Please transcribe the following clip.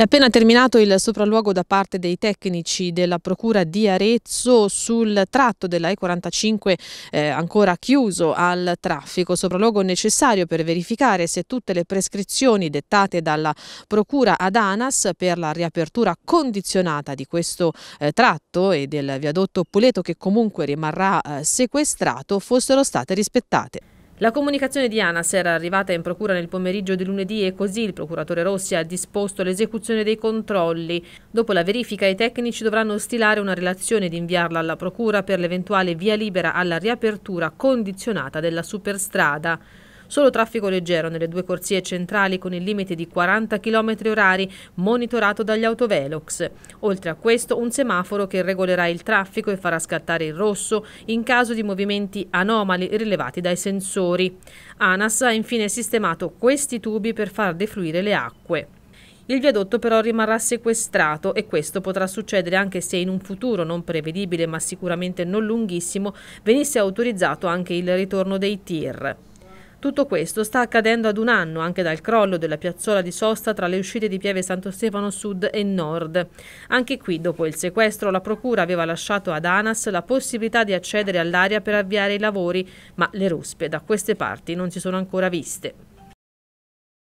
È appena terminato il sopralluogo da parte dei tecnici della Procura di Arezzo sul tratto della E45 eh, ancora chiuso al traffico, sopralluogo necessario per verificare se tutte le prescrizioni dettate dalla Procura ad ANAS per la riapertura condizionata di questo eh, tratto e del viadotto Puleto che comunque rimarrà eh, sequestrato fossero state rispettate. La comunicazione di ANAS era arrivata in procura nel pomeriggio di lunedì e così il procuratore Rossi ha disposto l'esecuzione dei controlli. Dopo la verifica i tecnici dovranno stilare una relazione ed inviarla alla procura per l'eventuale via libera alla riapertura condizionata della superstrada. Solo traffico leggero nelle due corsie centrali con il limite di 40 km orari monitorato dagli autovelox. Oltre a questo un semaforo che regolerà il traffico e farà scattare il rosso in caso di movimenti anomali rilevati dai sensori. ANAS ha infine sistemato questi tubi per far defluire le acque. Il viadotto però rimarrà sequestrato e questo potrà succedere anche se in un futuro non prevedibile ma sicuramente non lunghissimo venisse autorizzato anche il ritorno dei tir. Tutto questo sta accadendo ad un anno anche dal crollo della piazzola di sosta tra le uscite di Pieve Santo Stefano Sud e Nord. Anche qui, dopo il sequestro, la Procura aveva lasciato ad ANAS la possibilità di accedere all'area per avviare i lavori, ma le ruspe da queste parti non si sono ancora viste.